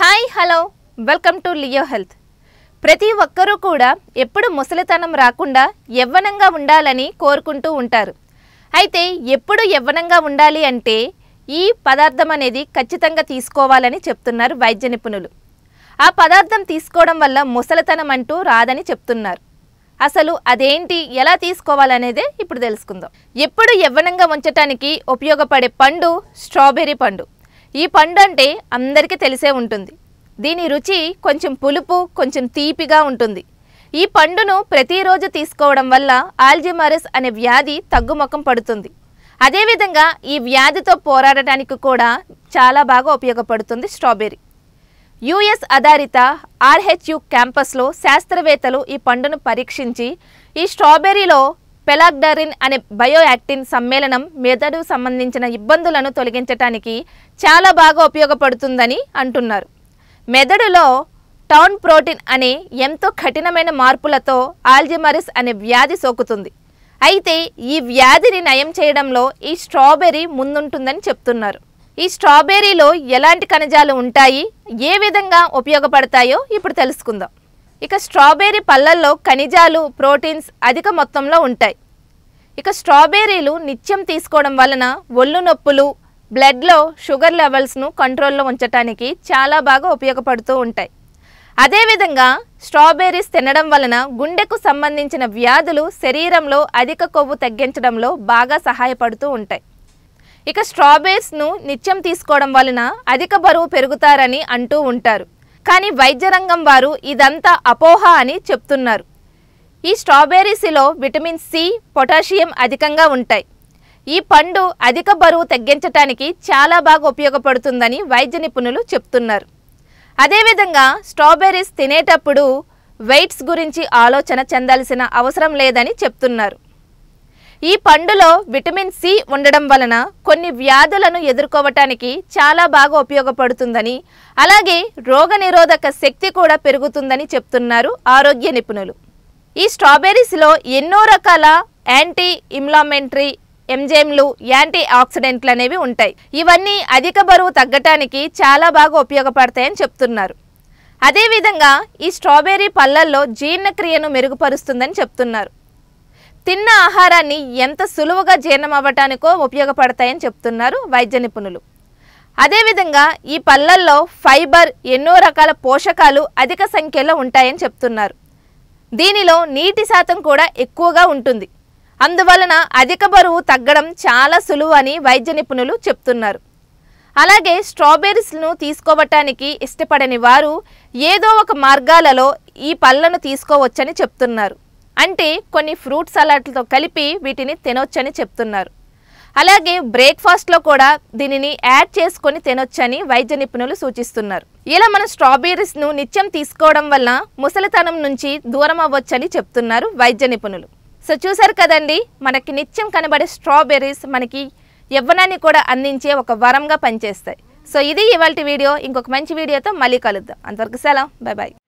hi hello welcome to Leo Health ప్రతి ఒక్కరూ కూడా ఎప్పుడు ముసలితనం రాకుండా యవ్వనంగా ఉండాలని కోరుకుంటూ ఉంటారు అయితే ఎప్పుడు యవ్వనంగా ఉండాలి అంటే ఈ పదార్థం అనేది ఖచ్చితంగా తీసుకోవాలని చెప్తున్నారు వైద్య నిపుణులు ఆ పదార్థం తీసుకోవడం వల్ల ముసలితనం అంటూ రాదని చెప్తున్నారు అసలు అదేంటి ఎలా తీసుకోవాలనేదే ఇప్పుడు తెలుసుకుందాం ఎప్పుడు యవ్వనంగా ఉంచటానికి ఉపయోగపడే పండు స్ట్రాబెర్రీ పండు ఈ పండు అంటే అందరికీ తెలిసే ఉంటుంది దీని రుచి కొంచెం పులుపు కొంచెం తీపిగా ఉంటుంది ఈ పండును ప్రతిరోజు తీసుకోవడం వల్ల ఆల్జిమరస్ అనే వ్యాధి తగ్గుముఖం పడుతుంది అదేవిధంగా ఈ వ్యాధితో పోరాడటానికి కూడా చాలా బాగా ఉపయోగపడుతుంది స్ట్రాబెర్రీ యుఎస్ ఆధారిత ఆర్హెచ్యు క్యాంపస్లో శాస్త్రవేత్తలు ఈ పండును పరీక్షించి ఈ స్ట్రాబెర్రీలో పెలాగ్డారిన్ అనే బయోయాక్టిన్ సమ్మేళనం మెదడు సంబంధించిన ఇబ్బందులను తొలగించటానికి చాలా బాగా ఉపయోగపడుతుందని అంటున్నారు మెదడులో టౌన్ ప్రోటీన్ అనే ఎంతో కఠినమైన మార్పులతో ఆల్జిమరిస్ అనే వ్యాధి సోకుతుంది అయితే ఈ వ్యాధిని నయం చేయడంలో ఈ స్ట్రాబెర్రీ ముందుంటుందని చెప్తున్నారు ఈ స్ట్రాబెర్రీలో ఎలాంటి కణజాలు ఉంటాయి ఏ విధంగా ఉపయోగపడతాయో ఇప్పుడు తెలుసుకుందాం ఇక స్ట్రాబెర్రీ పళ్ళల్లో ఖనిజాలు ప్రోటీన్స్ అధిక మొత్తంలో ఉంటాయి ఇక స్ట్రాబెర్రీలు నిత్యం తీసుకోవడం వలన ఒళ్ళు నొప్పులు బ్లడ్లో షుగర్ లెవెల్స్ను కంట్రోల్లో ఉంచటానికి చాలా బాగా ఉపయోగపడుతూ ఉంటాయి అదేవిధంగా స్ట్రాబెర్రీస్ తినడం వలన గుండెకు సంబంధించిన వ్యాధులు శరీరంలో అధిక కొవ్వు తగ్గించడంలో బాగా సహాయపడుతూ ఉంటాయి ఇక స్ట్రాబెర్రీస్ను నిత్యం తీసుకోవడం వలన అధిక బరువు పెరుగుతారని అంటూ ఉంటారు కానీ వైద్యరంగం వారు ఇదంతా అపోహ అని చెప్తున్నారు ఈ స్ట్రాబెర్రీస్లో విటమిన్ సి పొటాషియం అధికంగా ఉంటాయి ఈ పండు అధిక బరువు తగ్గించటానికి చాలా బాగా ఉపయోగపడుతుందని వైద్య నిపుణులు చెప్తున్నారు అదేవిధంగా స్ట్రాబెర్రీస్ తినేటప్పుడు వెయిట్స్ గురించి ఆలోచన చెందాల్సిన అవసరం లేదని చెప్తున్నారు ఈ పండులో విటమిన్ సి ఉండడం వలన కొన్ని వ్యాధులను ఎదుర్కోవటానికి చాలా బాగా ఉపయోగపడుతుందని అలాగే రోగనిరోధక శక్తి కూడా పెరుగుతుందని చెప్తున్నారు ఆరోగ్య నిపుణులు ఈ స్ట్రాబెర్రీస్లో ఎన్నో రకాల యాంటీ ఇమ్లామెంటరీ ఎంజైమ్లు యాంటీ ఆక్సిడెంట్లు అనేవి ఉంటాయి ఇవన్నీ అధిక బరువు తగ్గటానికి చాలా బాగా ఉపయోగపడతాయని చెప్తున్నారు అదేవిధంగా ఈ స్ట్రాబెర్రీ పళ్ళల్లో జీర్ణక్రియను మెరుగుపరుస్తుందని చెప్తున్నారు తిన్న ఆహారాన్ని ఎంత సులువుగా జీర్ణం అవ్వటానికో ఉపయోగపడతాయని చెప్తున్నారు వైద్య నిపుణులు అదేవిధంగా ఈ పళ్ళల్లో ఫైబర్ ఎన్నో రకాల పోషకాలు అధిక సంఖ్యలో ఉంటాయని చెప్తున్నారు దీనిలో నీటి శాతం కూడా ఎక్కువగా ఉంటుంది అందువలన అధిక బరువు తగ్గడం చాలా సులువు అని వైద్య నిపుణులు చెప్తున్నారు అలాగే స్ట్రాబెర్రీస్ను తీసుకోవటానికి ఇష్టపడని వారు ఏదో ఒక మార్గాలలో ఈ పళ్ళను తీసుకోవచ్చని చెప్తున్నారు అంటే కొన్ని ఫ్రూట్ సలాడ్లతో కలిపి వీటిని తినొచ్చని చెప్తున్నారు అలాగే బ్రేక్ఫాస్ట్లో కూడా దీనిని యాడ్ చేసుకొని తినొచ్చని వైద్య నిపుణులు సూచిస్తున్నారు ఇలా మనం స్ట్రాబెర్రీస్ను నిత్యం తీసుకోవడం వల్ల ముసలితనం నుంచి దూరం అవ్వచ్చని చెప్తున్నారు వైద్య నిపుణులు సో చూసారు కదండి మనకి నిత్యం కనబడే స్ట్రాబెర్రీస్ మనకి యవ్వనాన్ని కూడా అందించే ఒక వరంగా పనిచేస్తాయి సో ఇది ఇవాళ వీడియో ఇంకొక మంచి వీడియోతో మళ్ళీ కలుద్దాం అంతవరకు సెలవు బాయ్ బాయ్